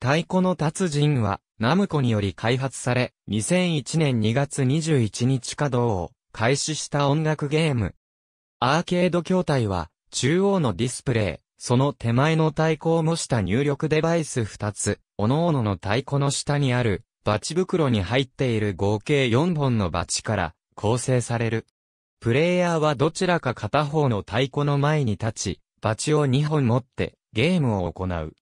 太鼓の達人は、ナムコにより開発され、2001年2月21日稼働を開始した音楽ゲーム。アーケード筐体は、中央のディスプレイ、その手前の太鼓を模した入力デバイス2つ、各々の太鼓の下にある、バチ袋に入っている合計4本のバチから構成される。プレイヤーはどちらか片方の太鼓の前に立ち、バチを2本持ってゲームを行う。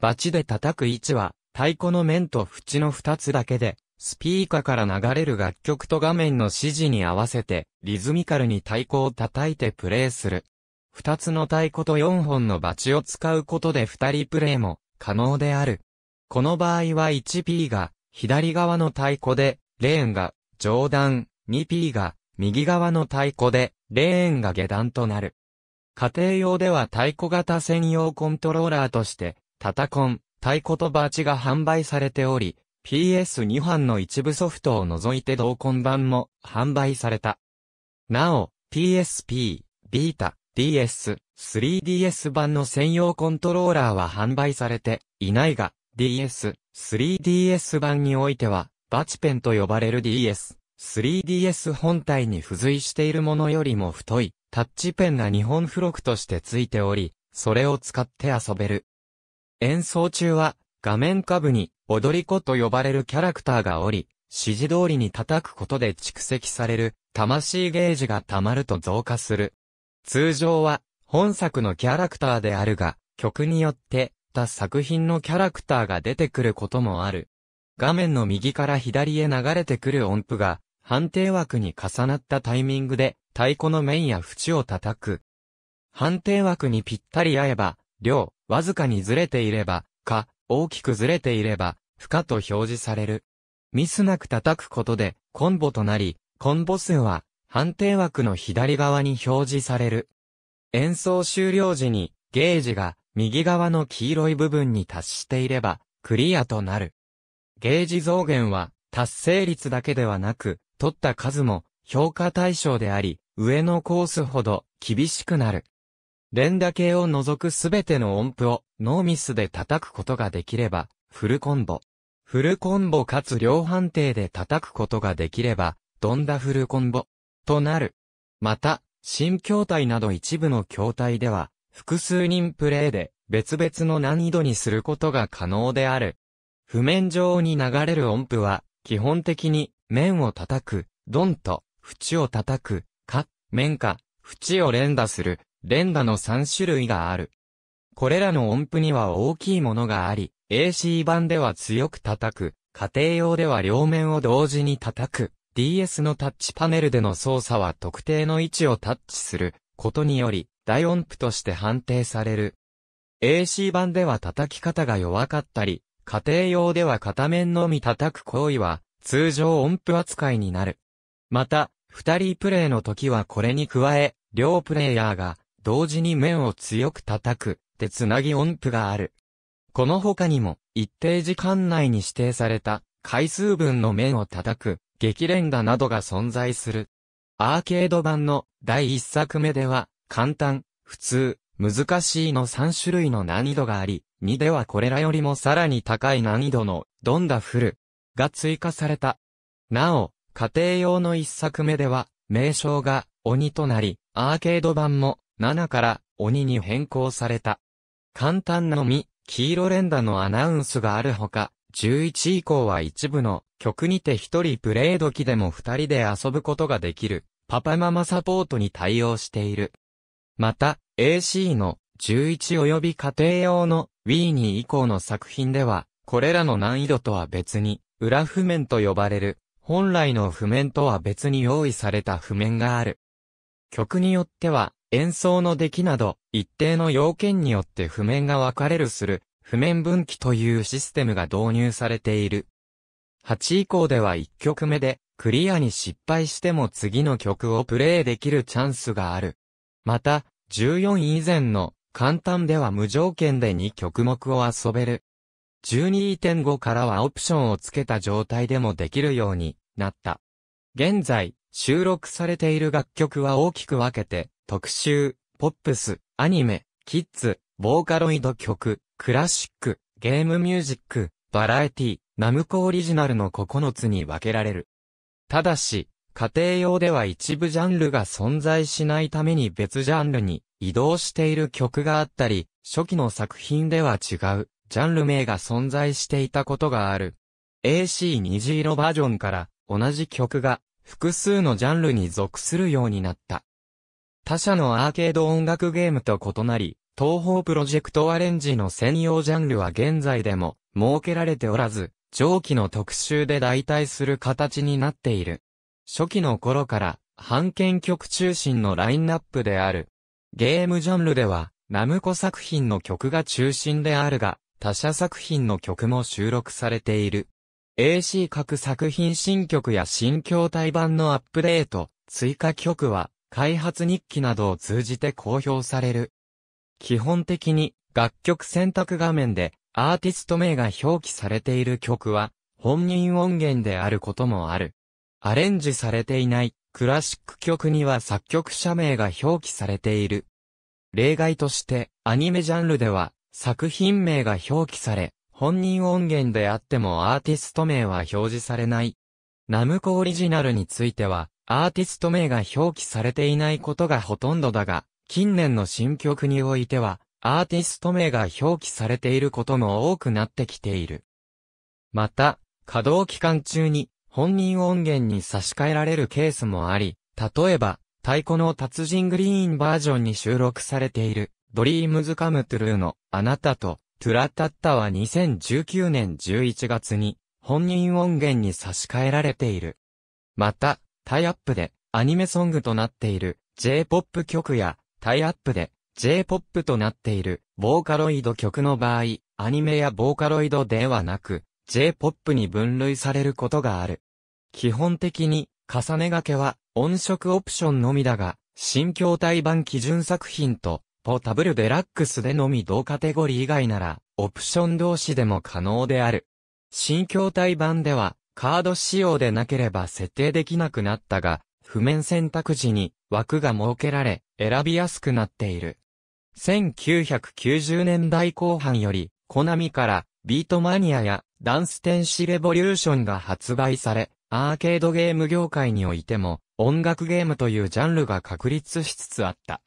バチで叩く位置は、太鼓の面と縁の二つだけで、スピーカーから流れる楽曲と画面の指示に合わせて、リズミカルに太鼓を叩いてプレイする。二つの太鼓と四本のバチを使うことで二人プレイも可能である。この場合は 1P が左側の太鼓で、レーンが上段、2P が右側の太鼓で、レーンが下段となる。家庭用では太鼓型専用コントローラーとしてタタコン、タイコとバーチが販売されており、PS2 版の一部ソフトを除いて同梱版も販売された。なお、PSP、ビータ、DS、3DS 版の専用コントローラーは販売されていないが、DS、3DS 版においては、バチペンと呼ばれる DS、3DS 本体に付随しているものよりも太い、タッチペンが日本付録として付いており、それを使って遊べる。演奏中は、画面下部に、踊り子と呼ばれるキャラクターがおり、指示通りに叩くことで蓄積される、魂ゲージが溜まると増加する。通常は、本作のキャラクターであるが、曲によって、他作品のキャラクターが出てくることもある。画面の右から左へ流れてくる音符が、判定枠に重なったタイミングで、太鼓の面や縁を叩く。判定枠にぴったり合えば、両、わずかにずれていれば、か、大きくずれていれば、不可と表示される。ミスなく叩くことで、コンボとなり、コンボ数は、判定枠の左側に表示される。演奏終了時に、ゲージが、右側の黄色い部分に達していれば、クリアとなる。ゲージ増減は、達成率だけではなく、取った数も、評価対象であり、上のコースほど、厳しくなる。連打系を除くすべての音符をノーミスで叩くことができれば、フルコンボ。フルコンボかつ両判定で叩くことができれば、どんだフルコンボとなる。また、新筐体など一部の筐体では、複数人プレイで別々の難易度にすることが可能である。譜面上に流れる音符は、基本的に、面を叩く、ドンと、縁を叩く、か、面か、縁を連打する、レンの3種類がある。これらの音符には大きいものがあり、AC 版では強く叩く、家庭用では両面を同時に叩く、DS のタッチパネルでの操作は特定の位置をタッチすることにより、大音符として判定される。AC 版では叩き方が弱かったり、家庭用では片面のみ叩く行為は、通常音符扱いになる。また、二人プレイの時はこれに加え、両プレイヤーが同時に面を強く叩く、でつなぎ音符がある。この他にも、一定時間内に指定された、回数分の面を叩く、激連打などが存在する。アーケード版の第1作目では、簡単、普通、難しいの3種類の難易度があり、2ではこれらよりもさらに高い難易度の、ドンダフル、が追加された。なお、家庭用の1作目では、名称が、鬼となり、アーケード版も、7から鬼に変更された。簡単のみ、黄色連打のアナウンスがあるほか、11以降は一部の曲にて一人プレイ時でも二人で遊ぶことができる、パパママサポートに対応している。また、AC の11及び家庭用の Wii に以降の作品では、これらの難易度とは別に、裏譜面と呼ばれる、本来の譜面とは別に用意された譜面がある。曲によっては、演奏の出来など、一定の要件によって譜面が分かれるする、譜面分岐というシステムが導入されている。8以降では1曲目で、クリアに失敗しても次の曲をプレイできるチャンスがある。また、14以前の簡単では無条件で2曲目を遊べる。12.5からはオプションをつけた状態でもできるようになった。現在、収録されている楽曲は大きく分けて特集、ポップス、アニメ、キッズ、ボーカロイド曲、クラシック、ゲームミュージック、バラエティ、ナムコオリジナルの9つに分けられる。ただし、家庭用では一部ジャンルが存在しないために別ジャンルに移動している曲があったり、初期の作品では違う、ジャンル名が存在していたことがある。AC 虹色バージョンから同じ曲が複数のジャンルに属するようになった。他社のアーケード音楽ゲームと異なり、東方プロジェクトアレンジの専用ジャンルは現在でも設けられておらず、上記の特集で代替する形になっている。初期の頃から、版権曲中心のラインナップである。ゲームジャンルでは、ナムコ作品の曲が中心であるが、他社作品の曲も収録されている。AC 各作品新曲や新筐体版のアップデート、追加曲は、開発日記などを通じて公表される。基本的に楽曲選択画面でアーティスト名が表記されている曲は本人音源であることもある。アレンジされていないクラシック曲には作曲者名が表記されている。例外としてアニメジャンルでは作品名が表記され、本人音源であってもアーティスト名は表示されない。ナムコオリジナルについては、アーティスト名が表記されていないことがほとんどだが、近年の新曲においては、アーティスト名が表記されていることも多くなってきている。また、稼働期間中に本人音源に差し替えられるケースもあり、例えば、太鼓の達人グリーンバージョンに収録されている、ドリームズカムトゥルーのあなたと、トゥラタッタは2019年11月に、本人音源に差し替えられている。また、タイアップでアニメソングとなっている J-POP 曲やタイアップで J-POP となっているボーカロイド曲の場合、アニメやボーカロイドではなく J-POP に分類されることがある。基本的に重ね掛けは音色オプションのみだが、新筐体版基準作品とポタブルデラックスでのみ同カテゴリー以外なら、オプション同士でも可能である。新筐体版では、カード仕様でなければ設定できなくなったが、譜面選択時に枠が設けられ、選びやすくなっている。1990年代後半より、コナミからビートマニアやダンス天使レボリューションが発売され、アーケードゲーム業界においても、音楽ゲームというジャンルが確立しつつあった。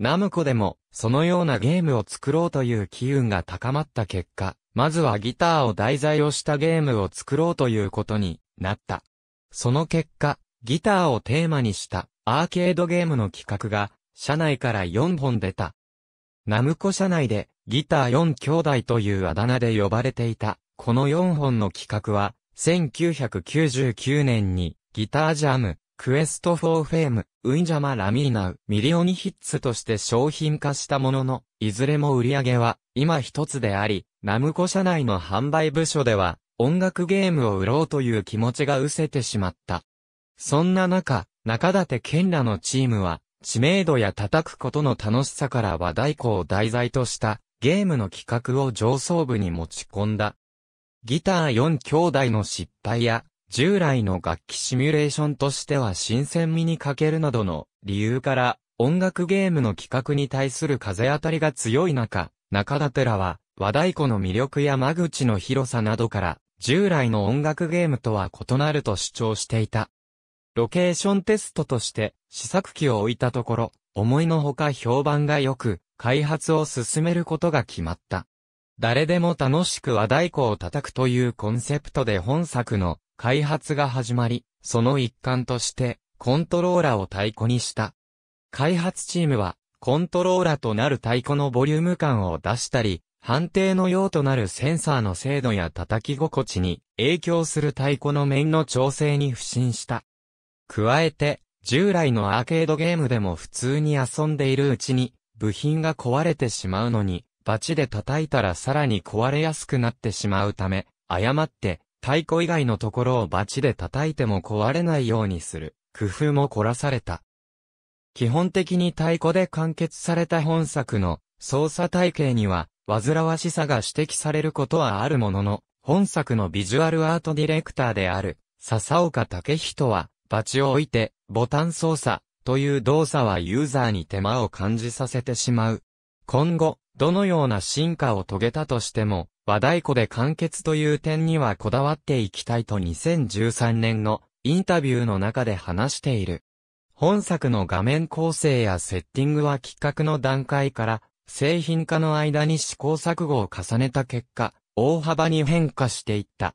ナムコでも、そのようなゲームを作ろうという機運が高まった結果、まずはギターを題材をしたゲームを作ろうということになった。その結果、ギターをテーマにしたアーケードゲームの企画が、社内から4本出た。ナムコ社内でギター4兄弟というあだ名で呼ばれていた、この4本の企画は、1999年にギタージャム、クエストフォーフェーム、ウィンジャマ・ラミーナウ、ミリオニヒッツとして商品化したものの、いずれも売り上げは、今一つであり、ナムコ社内の販売部署では、音楽ゲームを売ろうという気持ちが失せてしまった。そんな中、中立健らのチームは、知名度や叩くことの楽しさから和太鼓を題材とした、ゲームの企画を上層部に持ち込んだ。ギター4兄弟の失敗や、従来の楽器シミュレーションとしては新鮮味に欠けるなどの理由から音楽ゲームの企画に対する風当たりが強い中、中田寺は和太鼓の魅力や間口の広さなどから従来の音楽ゲームとは異なると主張していた。ロケーションテストとして試作機を置いたところ、思いのほか評判が良く、開発を進めることが決まった。誰でも楽しく和太鼓を叩くというコンセプトで本作の開発が始まり、その一環として、コントローラを太鼓にした。開発チームは、コントローラとなる太鼓のボリューム感を出したり、判定の用となるセンサーの精度や叩き心地に影響する太鼓の面の調整に不信した。加えて、従来のアーケードゲームでも普通に遊んでいるうちに、部品が壊れてしまうのに、バチで叩いたらさらに壊れやすくなってしまうため、誤って太鼓以外のところをバチで叩いても壊れないようにする、工夫も凝らされた。基本的に太鼓で完結された本作の操作体系には、煩わしさが指摘されることはあるものの、本作のビジュアルアートディレクターである、笹岡武人は、バチを置いて、ボタン操作、という動作はユーザーに手間を感じさせてしまう。今後、どのような進化を遂げたとしても、和太鼓で完結という点にはこだわっていきたいと2013年のインタビューの中で話している。本作の画面構成やセッティングは企画の段階から製品化の間に試行錯誤を重ねた結果、大幅に変化していった。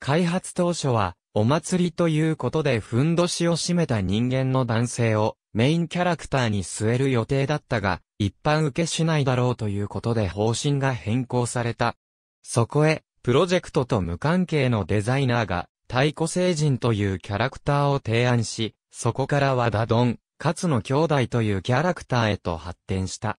開発当初は、お祭りということでふんどしを占めた人間の男性をメインキャラクターに据える予定だったが、一般受けしないだろうということで方針が変更された。そこへ、プロジェクトと無関係のデザイナーが、太鼓星人というキャラクターを提案し、そこからはダドン、勝の兄弟というキャラクターへと発展した。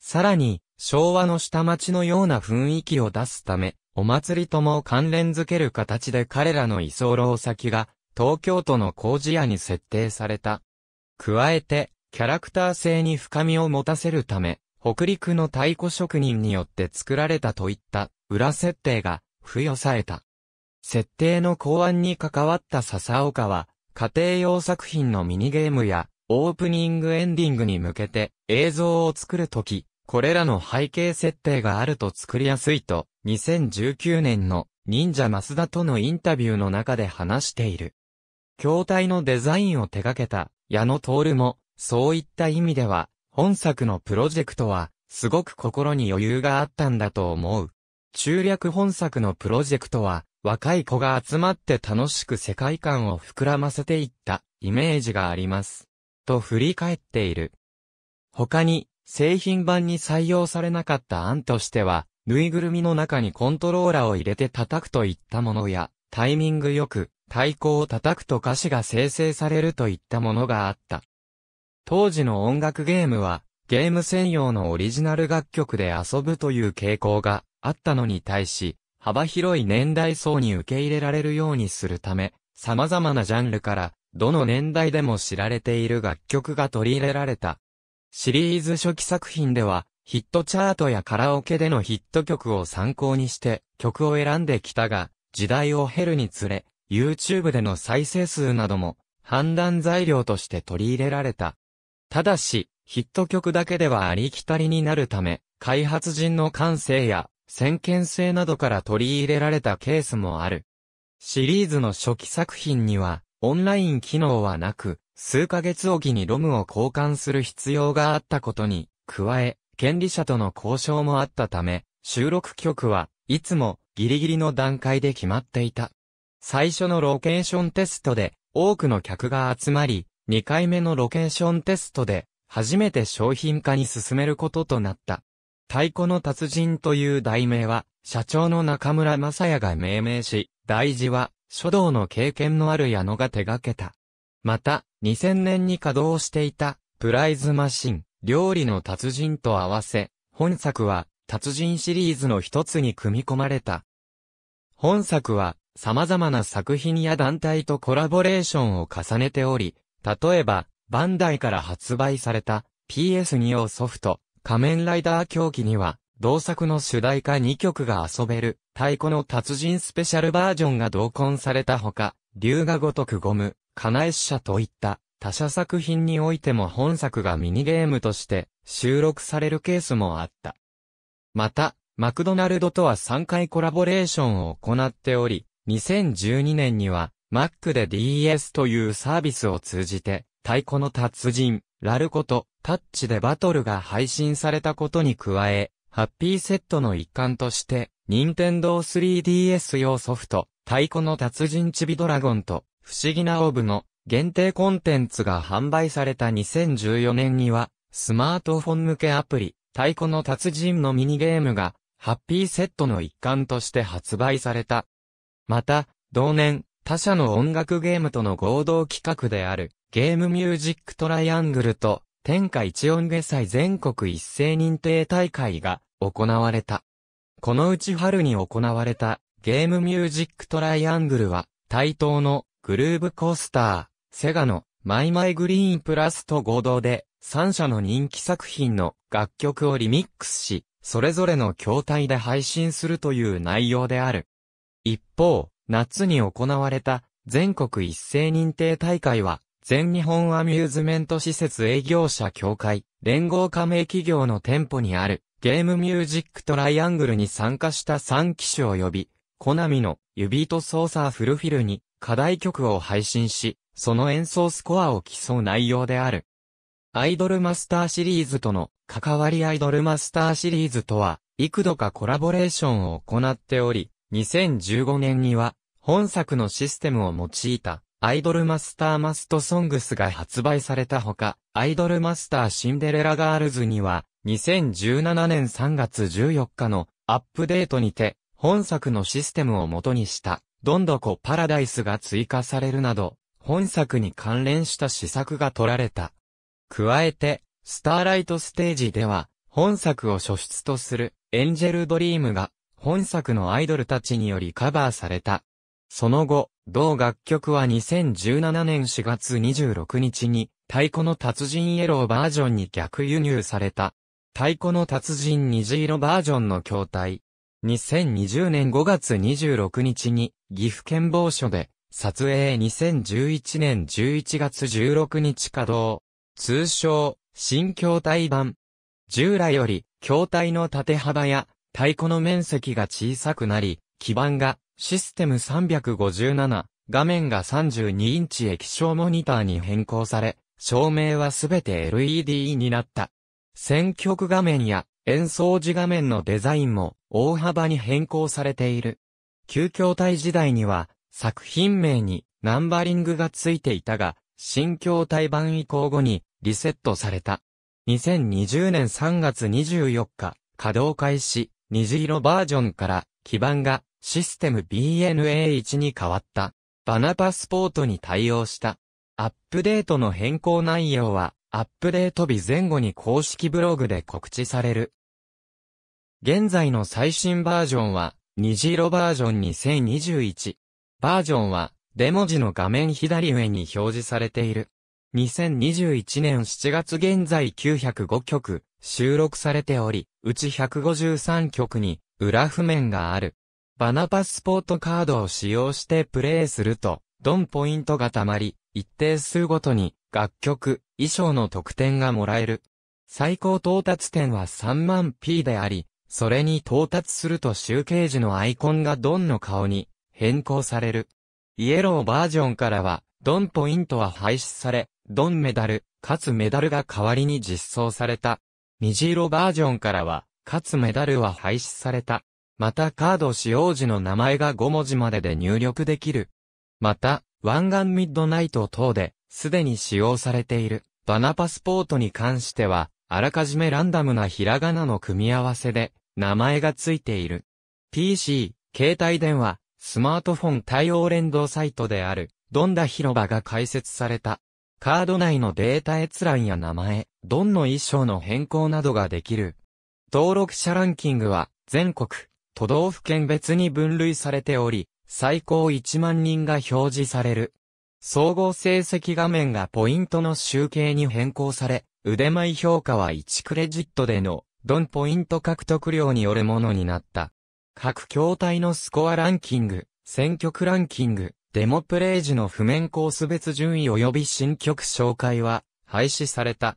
さらに、昭和の下町のような雰囲気を出すため、お祭りとも関連づける形で彼らの居候先が、東京都の工事屋に設定された。加えて、キャラクター性に深みを持たせるため、北陸の太鼓職人によって作られたといった裏設定が付与された。設定の考案に関わった笹岡は、家庭用作品のミニゲームや、オープニングエンディングに向けて映像を作るとき、これらの背景設定があると作りやすいと、2019年の忍者増田とのインタビューの中で話している。筐体のデザインを手掛けた矢野徹も、そういった意味では、本作のプロジェクトは、すごく心に余裕があったんだと思う。中略本作のプロジェクトは、若い子が集まって楽しく世界観を膨らませていったイメージがあります。と振り返っている。他に、製品版に採用されなかった案としては、ぬいぐるみの中にコントローラを入れて叩くといったものや、タイミングよく、太鼓を叩くと歌詞が生成されるといったものがあった。当時の音楽ゲームは、ゲーム専用のオリジナル楽曲で遊ぶという傾向があったのに対し、幅広い年代層に受け入れられるようにするため、様々なジャンルから、どの年代でも知られている楽曲が取り入れられた。シリーズ初期作品では、ヒットチャートやカラオケでのヒット曲を参考にして曲を選んできたが、時代を経るにつれ、YouTube での再生数なども判断材料として取り入れられた。ただし、ヒット曲だけではありきたりになるため、開発人の感性や先見性などから取り入れられたケースもある。シリーズの初期作品には、オンライン機能はなく、数ヶ月おきにロムを交換する必要があったことに、加え、権利者との交渉もあったため、収録曲はいつもギリギリの段階で決まっていた。最初のロケーションテストで多くの客が集まり、2回目のロケーションテストで初めて商品化に進めることとなった。太鼓の達人という題名は、社長の中村正也が命名し、大事は、書道の経験のある矢野が手掛けた。また、2000年に稼働していた、プライズマシン、料理の達人と合わせ、本作は、達人シリーズの一つに組み込まれた。本作は、様々な作品や団体とコラボレーションを重ねており、例えば、バンダイから発売された PS2 用ソフト、仮面ライダー競技には、同作の主題歌2曲が遊べる、太鼓の達人スペシャルバージョンが同梱されたほか、龍が如くゴム、カナエッシャといった他社作品においても本作がミニゲームとして収録されるケースもあった。また、マクドナルドとは3回コラボレーションを行っており、2012年には、Mac で DS というサービスを通じて、太鼓の達人、ラルコとタッチでバトルが配信されたことに加え、ハッピーセットの一環として、任天堂 3DS 用ソフト、太鼓の達人チビドラゴンと、不思議なオーブの限定コンテンツが販売された2014年には、スマートフォン向けアプリ、太鼓の達人のミニゲームが、ハッピーセットの一環として発売された。また、同年、他社の音楽ゲームとの合同企画である、ゲームミュージックトライアングルと、天下一音下祭全国一斉認定大会が行われた。このうち春に行われたゲームミュージックトライアングルは、対等のグルーブコースター、セガのマイマイグリーンプラスと合同で、3社の人気作品の楽曲をリミックスし、それぞれの筐体で配信するという内容である。一方、夏に行われた全国一斉認定大会は、全日本アミューズメント施設営業者協会、連合加盟企業の店舗にある、ゲームミュージックトライアングルに参加した3機種及び、コナミの指と操作フルフィルに課題曲を配信し、その演奏スコアを競う内容である。アイドルマスターシリーズとの関わりアイドルマスターシリーズとは、幾度かコラボレーションを行っており、2015年には、本作のシステムを用いたアイドルマスターマストソングスが発売されたほか、アイドルマスターシンデレラガールズには、2017年3月14日のアップデートにて、本作のシステムを元にした、どんどこパラダイスが追加されるなど、本作に関連した施策が取られた。加えて、スターライトステージでは、本作を初出とする、エンジェルドリームが、本作のアイドルたちによりカバーされた。その後、同楽曲は2017年4月26日に、太鼓の達人イエローバージョンに逆輸入された。太鼓の達人虹色バージョンの筐体。2020年5月26日に、岐阜県某所で、撮影2011年11月16日稼働。通称、新筐体版。従来より、筐体の縦幅や、太鼓の面積が小さくなり、基板がシステム357、画面が32インチ液晶モニターに変更され、照明はすべて LED になった。選曲画面や演奏時画面のデザインも大幅に変更されている。旧筐体時代には作品名にナンバリングがついていたが、新筐体版移行後にリセットされた。2020年3月24日、稼働開始、虹色バージョンから基板がシステム BNA1 に変わった。バナパスポートに対応した。アップデートの変更内容は、アップデート日前後に公式ブログで告知される。現在の最新バージョンは、虹色バージョン2021。バージョンは、デモ字の画面左上に表示されている。2021年7月現在905曲収録されており、うち153曲に裏譜面がある。バナパスポートカードを使用してプレイすると、ドンポイントが貯まり、一定数ごとに、楽曲、衣装の得点がもらえる。最高到達点は3万 P であり、それに到達すると集計時のアイコンがドンの顔に変更される。イエローバージョンからは、ドンポイントは廃止され、ドンメダル、かつメダルが代わりに実装された。虹色バージョンからは、かつメダルは廃止された。またカード使用時の名前が5文字までで入力できる。また、湾岸ミッドナイト等で、すでに使用されている、バナパスポートに関しては、あらかじめランダムなひらがなの組み合わせで、名前がついている。PC、携帯電話、スマートフォン対応連動サイトである、ドンダ広場が開設された。カード内のデータ閲覧や名前、ドンの衣装の変更などができる。登録者ランキングは、全国、都道府県別に分類されており、最高1万人が表示される。総合成績画面がポイントの集計に変更され、腕前評価は1クレジットでの、ドンポイント獲得量によるものになった。各筐体のスコアランキング、選挙区ランキング、デモプレイ時の譜面コース別順位及び新曲紹介は廃止された。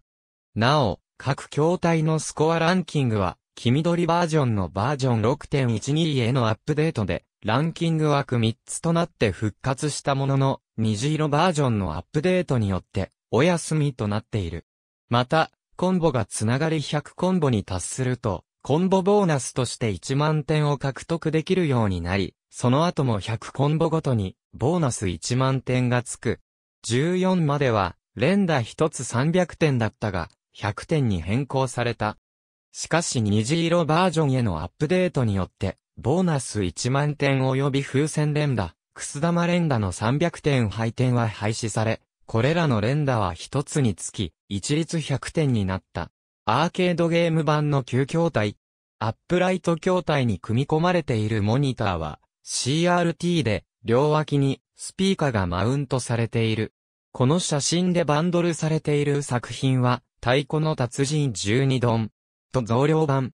なお、各筐体のスコアランキングは黄緑バージョンのバージョン6.12へのアップデートで、ランキング枠3つとなって復活したものの、虹色バージョンのアップデートによって、お休みとなっている。また、コンボがつながり100コンボに達すると、コンボボーナスとして1万点を獲得できるようになり、その後も100コンボごとに、ボーナス1万点がつく。14までは、連打1つ300点だったが、100点に変更された。しかし虹色バージョンへのアップデートによって、ボーナス1万点及び風船連打、くす玉連打の300点配点は廃止され、これらの連打は一つにつき、一律100点になった。アーケードゲーム版の旧筐体、アップライト筐体に組み込まれているモニターは、CRT で、両脇に、スピーカーがマウントされている。この写真でバンドルされている作品は、太鼓の達人12ドン、と増量版。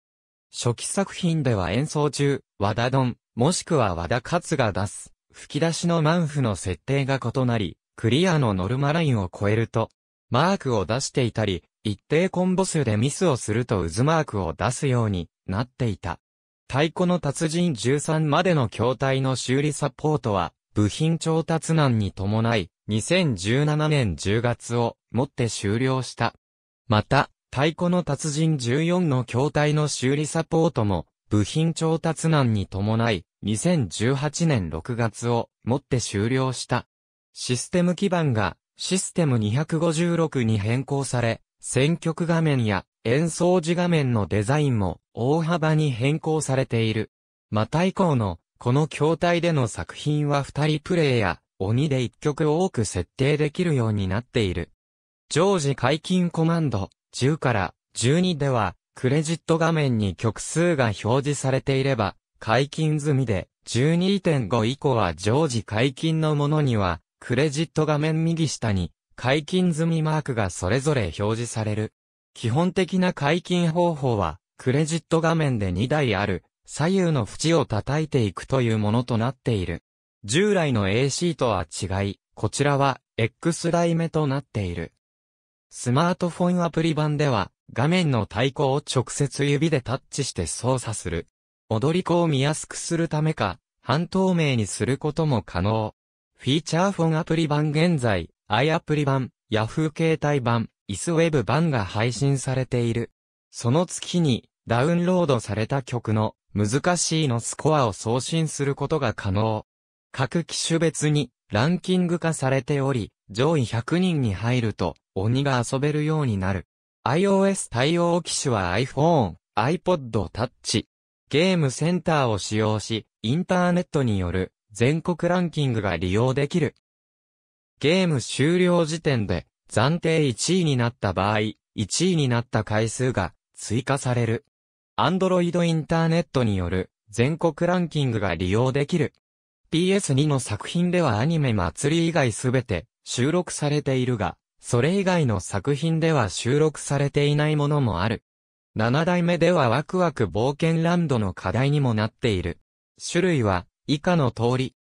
初期作品では演奏中、和田丼、もしくは和田勝が出す、吹き出しのマンフの設定が異なり、クリアのノルマラインを超えると、マークを出していたり、一定コンボ数でミスをすると渦マークを出すようになっていた。太鼓の達人13までの筐体の修理サポートは、部品調達難に伴い、2017年10月をもって終了した。また、太鼓の達人14の筐体の修理サポートも、部品調達難に伴い、2018年6月をもって終了した。システム基盤がシステム256に変更され、選曲画面や演奏時画面のデザインも大幅に変更されている。また以降のこの筐体での作品は2人プレイや鬼で1曲多く設定できるようになっている。常時解禁コマンド10から12では、クレジット画面に曲数が表示されていれば、解禁済みで、12.5以降は常時解禁のものには、クレジット画面右下に、解禁済みマークがそれぞれ表示される。基本的な解禁方法は、クレジット画面で2台ある、左右の縁を叩いていくというものとなっている。従来の AC とは違い、こちらは X 台目となっている。スマートフォンアプリ版では、画面の太鼓を直接指でタッチして操作する。踊り子を見やすくするためか、半透明にすることも可能。フィーチャーフォンアプリ版現在、iApple 版、Yahoo 携帯版、IsWeb 版が配信されている。その月に、ダウンロードされた曲の、難しいのスコアを送信することが可能。各機種別に、ランキング化されており、上位100人に入ると、鬼が遊べるようになる。iOS 対応機種は iPhone、iPod Touch。ゲームセンターを使用し、インターネットによる全国ランキングが利用できる。ゲーム終了時点で暫定1位になった場合、1位になった回数が追加される。Android インターネットによる全国ランキングが利用できる。PS2 の作品ではアニメ祭り以外すべて収録されているが、それ以外の作品では収録されていないものもある。7代目ではワクワク冒険ランドの課題にもなっている。種類は、以下の通り。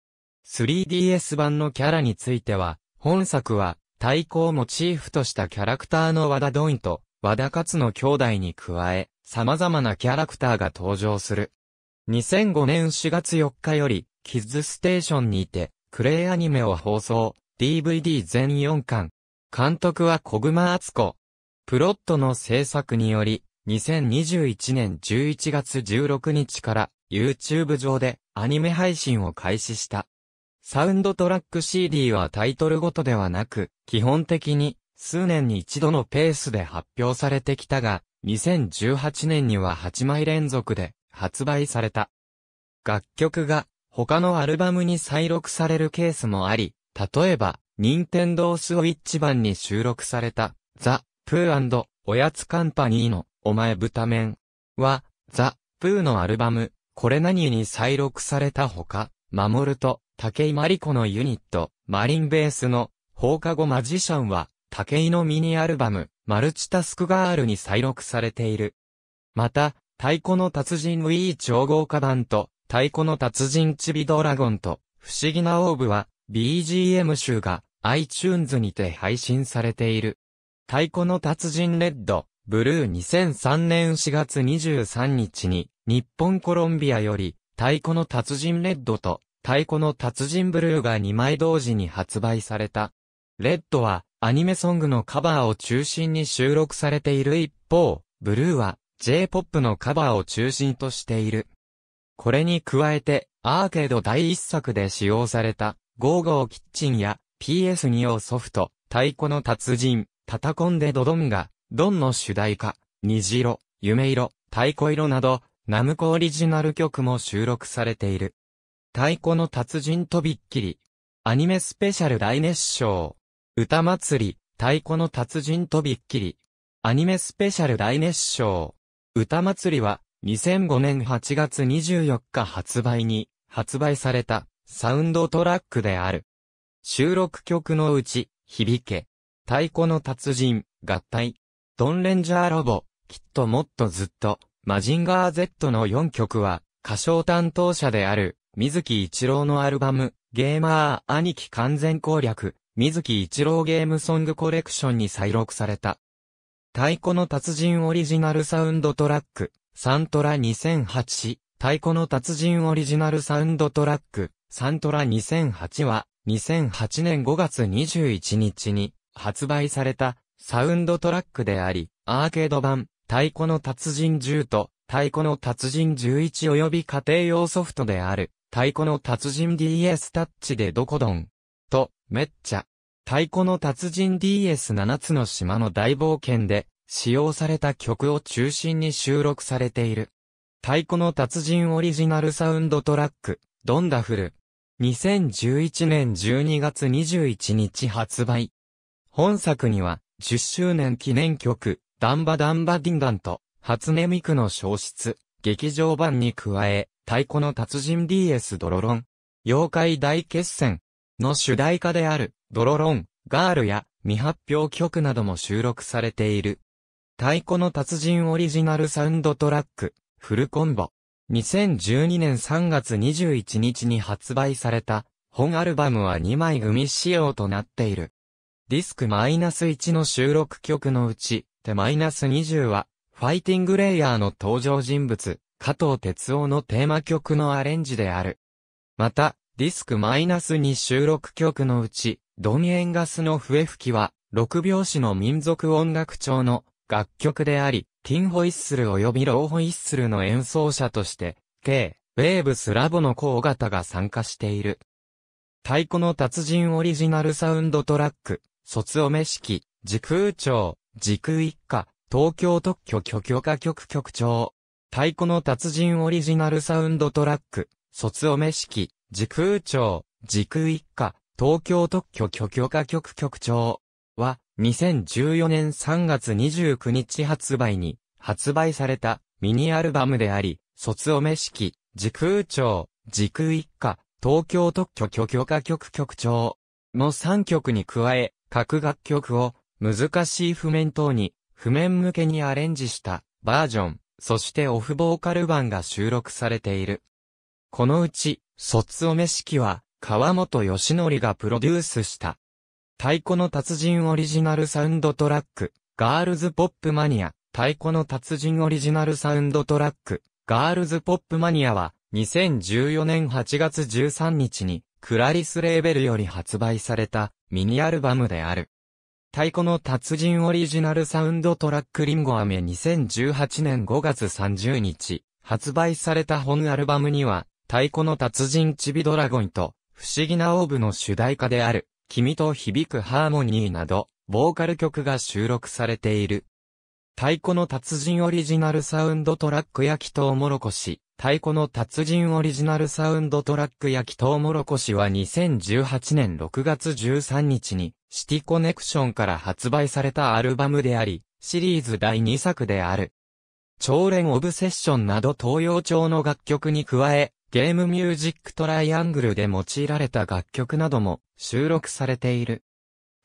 3DS 版のキャラについては、本作は、太鼓をモチーフとしたキャラクターの和田ドインと、和田勝の兄弟に加え、様々なキャラクターが登場する。2005年4月4日より、キッズステーションにて、クレイアニメを放送。DVD 全4巻。監督は小熊厚子。プロットの制作により、2021年11月16日から YouTube 上でアニメ配信を開始した。サウンドトラック CD はタイトルごとではなく、基本的に数年に一度のペースで発表されてきたが、2018年には8枚連続で発売された。楽曲が他のアルバムに再録されるケースもあり、例えば、任天堂スウィッチ版に収録された、ザ・プーおやつカンパニーのお前豚麺は、ザ・プーのアルバム、これ何に再録されたほか、守ると、竹井まり子のユニット、マリンベースの放課後マジシャンは、竹井のミニアルバム、マルチタスクガールに再録されている。また、太鼓の達人ウィー超豪華版と、太鼓の達人チビドラゴンと、不思議なオーブは、BGM 集が iTunes にて配信されている。太鼓の達人レッド、ブルー2003年4月23日に、日本コロンビアより、太鼓の達人レッドと、太鼓の達人ブルーが2枚同時に発売された。レッドは、アニメソングのカバーを中心に収録されている一方、ブルーは、J-POP のカバーを中心としている。これに加えて、アーケード第一作で使用された、ゴーゴーキッチンや PS2 用ソフト、太鼓の達人、叩コンでドドンが、ドンの主題歌、虹色、夢色、太鼓色など、ナムコオリジナル曲も収録されている。太鼓の達人とびっきり。アニメスペシャル大熱唱。歌祭り、太鼓の達人とびっきり。アニメスペシャル大熱唱。歌祭りは、2005年8月24日発売に、発売された、サウンドトラックである。収録曲のうち、響け、太鼓の達人、合体、ドンレンジャーロボ、きっともっとずっと、マジンガー Z の4曲は、歌唱担当者である、水木一郎のアルバム、ゲーマー兄貴完全攻略、水木一郎ゲームソングコレクションに再録された。太鼓の達人オリジナルサウンドトラック、サントラ2008、太鼓の達人オリジナルサウンドトラック、サントラ2008は、2008年5月21日に発売されたサウンドトラックであり、アーケード版、太鼓の達人10と、太鼓の達人11及び家庭用ソフトである、太鼓の達人 DS タッチでどこどん、と、めっちゃ、太鼓の達人 DS7 つの島の大冒険で、使用された曲を中心に収録されている。太鼓の達人オリジナルサウンドトラック、ドンダフル。2011年12月21日発売。本作には、10周年記念曲、ダンバダンバディンダンと、初音ミクの消失、劇場版に加え、太鼓の達人 DS ドロロン、妖怪大決戦の主題歌である、ドロロン、ガールや未発表曲なども収録されている。太鼓の達人オリジナルサウンドトラック、フルコンボ。2012年3月21日に発売された、本アルバムは2枚組仕様となっている。ディスク -1 の収録曲のうち、手 -20 は、ファイティングレイヤーの登場人物、加藤哲夫のテーマ曲のアレンジである。また、ディスク -2 収録曲のうち、ドン・エンガスの笛吹きは、6拍子の民族音楽調の楽曲であり、ティンホイッスル及びローホイッスルの演奏者として、K、ウェーブスラボの小型が参加している。太鼓の達人オリジナルサウンドトラック、卒おめ式、時空調、時空一家、東京特許許許可局局長。太鼓の達人オリジナルサウンドトラック、卒おめ式、時空調、時空一家、東京特許許許可局局長は、2014年3月29日発売に発売されたミニアルバムであり、卒おめ式、時空庁、時空一家、東京特許許許可局局長の3曲に加え、各楽曲を難しい譜面等に譜面向けにアレンジしたバージョン、そしてオフボーカル版が収録されている。このうち、卒おめ式は川本義則がプロデュースした太鼓の達人オリジナルサウンドトラック、ガールズポップマニア、太鼓の達人オリジナルサウンドトラック、ガールズポップマニアは、2014年8月13日に、クラリスレーベルより発売された、ミニアルバムである。太鼓の達人オリジナルサウンドトラックリンゴ飴2018年5月30日、発売された本アルバムには、太鼓の達人チビドラゴンと、不思議なオーブの主題歌である、君と響くハーモニーなど、ボーカル曲が収録されている。太鼓の達人オリジナルサウンドトラック焼きとうもろこし、太鼓の達人オリジナルサウンドトラック焼きとうもろこしは2018年6月13日に、シティコネクションから発売されたアルバムであり、シリーズ第2作である。超連オブセッションなど東洋調の楽曲に加え、ゲームミュージックトライアングルで用いられた楽曲なども収録されている。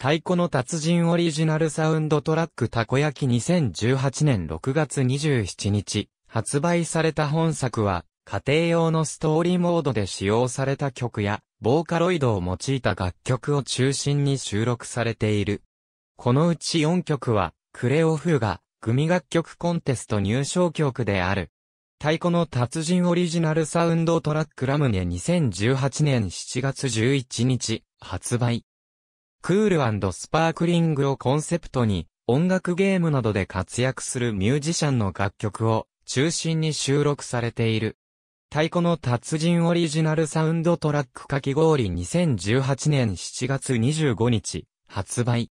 太鼓の達人オリジナルサウンドトラックたこ焼き2018年6月27日発売された本作は家庭用のストーリーモードで使用された曲やボーカロイドを用いた楽曲を中心に収録されている。このうち4曲はクレオフーが組楽曲コンテスト入賞曲である。太鼓の達人オリジナルサウンドトラックラムネ2018年7月11日発売。クールスパークリングをコンセプトに音楽ゲームなどで活躍するミュージシャンの楽曲を中心に収録されている。太鼓の達人オリジナルサウンドトラックかき氷2018年7月25日発売。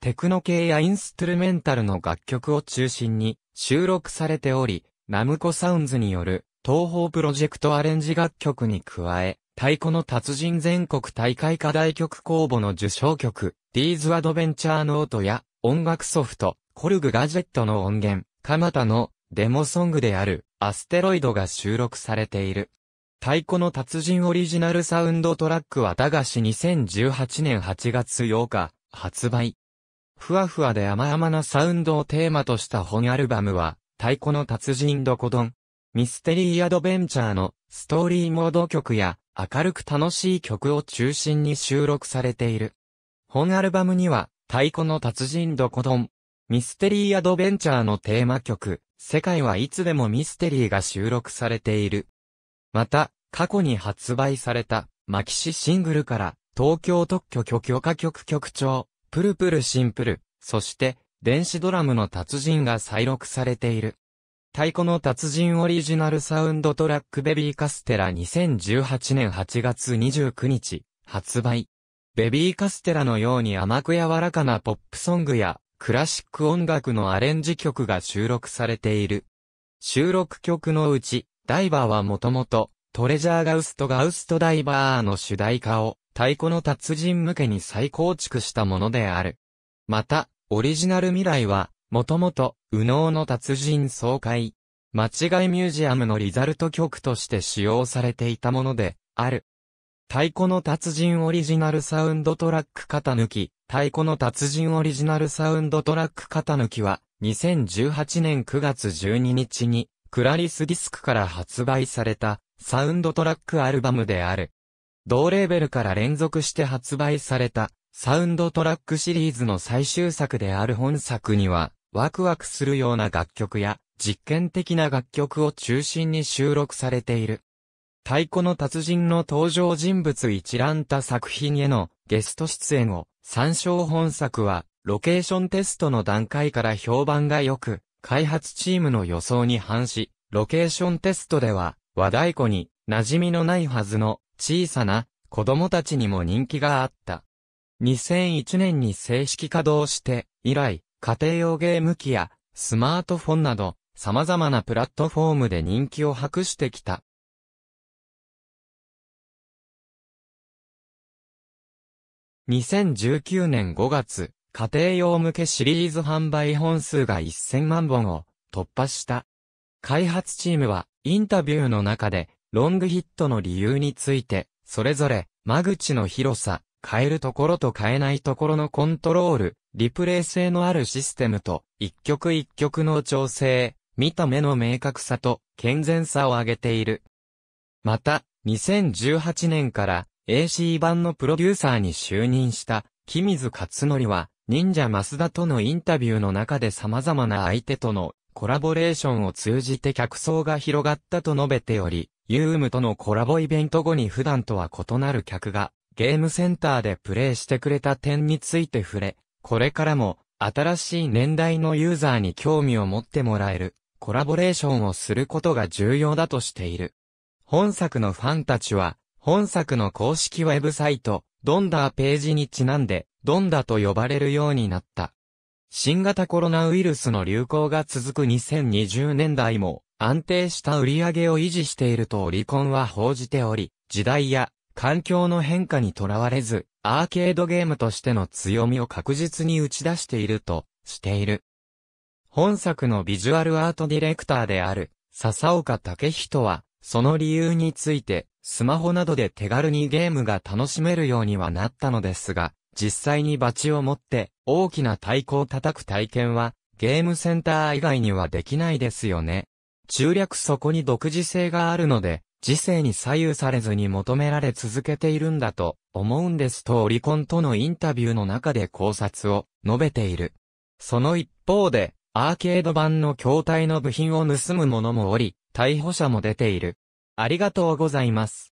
テクノ系やインストゥルメンタルの楽曲を中心に収録されており、ナムコサウンズによる東方プロジェクトアレンジ楽曲に加え、太鼓の達人全国大会課題曲公募の受賞曲、ディー s ア Adventure Note や音楽ソフト、コルグガジェットの音源、蒲田のデモソングであるアステロイドが収録されている。太鼓の達人オリジナルサウンドトラックは駄菓子2018年8月8日発売。ふわふわで甘々なサウンドをテーマとした本アルバムは太鼓の達人どこどん、ミステリーアドベンチャーのストーリーモード曲や明るく楽しい曲を中心に収録されている。本アルバムには、太鼓の達人どこどん、ミステリーアドベンチャーのテーマ曲、世界はいつでもミステリーが収録されている。また、過去に発売された、マキシシングルから、東京特許許可局局長、プルプルシンプル、そして、電子ドラムの達人が再録されている。太鼓の達人オリジナルサウンドトラックベビーカステラ2018年8月29日、発売。ベビーカステラのように甘く柔らかなポップソングやクラシック音楽のアレンジ曲が収録されている。収録曲のうち、ダイバーはもともと、トレジャーガウストガウストダイバーの主題歌を太鼓の達人向けに再構築したものである。また、オリジナル未来は、もともと、右脳の達人総会、間違いミュージアムのリザルト曲として使用されていたもので、ある。太鼓の達人オリジナルサウンドトラック型抜き、太鼓の達人オリジナルサウンドトラック型抜きは、2018年9月12日に、クラリスディスクから発売された、サウンドトラックアルバムである。同レーベルから連続して発売された、サウンドトラックシリーズの最終作である本作には、ワクワクするような楽曲や、実験的な楽曲を中心に収録されている。太鼓の達人の登場人物一覧た作品へのゲスト出演を参照本作はロケーションテストの段階から評判が良く開発チームの予想に反しロケーションテストでは和太鼓に馴染みのないはずの小さな子供たちにも人気があった。2001年に正式稼働して、以来、家庭用ゲーム機やスマートフォンなど、様々なプラットフォームで人気を博してきた。2019年5月、家庭用向けシリーズ販売本数が1000万本を突破した。開発チームはインタビューの中でロングヒットの理由について、それぞれ間口の広さ、変えるところと変えないところのコントロール、リプレイ性のあるシステムと、一曲一曲の調整、見た目の明確さと健全さを上げている。また、2018年から AC 版のプロデューサーに就任した木水勝則は、忍者増田とのインタビューの中で様々な相手とのコラボレーションを通じて客層が広がったと述べており、ユームとのコラボイベント後に普段とは異なる客がゲームセンターでプレイしてくれた点について触れ、これからも新しい年代のユーザーに興味を持ってもらえるコラボレーションをすることが重要だとしている。本作のファンたちは、本作の公式ウェブサイト、ドンダーページにちなんで、ドンダと呼ばれるようになった。新型コロナウイルスの流行が続く2020年代も安定した売り上げを維持しているとオリコンは報じており、時代や環境の変化にとらわれず、アーケードゲームとしての強みを確実に打ち出しているとしている。本作のビジュアルアートディレクターである笹岡武人は、その理由について、スマホなどで手軽にゲームが楽しめるようにはなったのですが、実際にバチを持って大きな太鼓を叩く体験は、ゲームセンター以外にはできないですよね。中略そこに独自性があるので、時世に左右されずに求められ続けているんだと思うんですとオリコンとのインタビューの中で考察を述べている。その一方で、アーケード版の筐体の部品を盗む者もおり、逮捕者も出ている。ありがとうございます。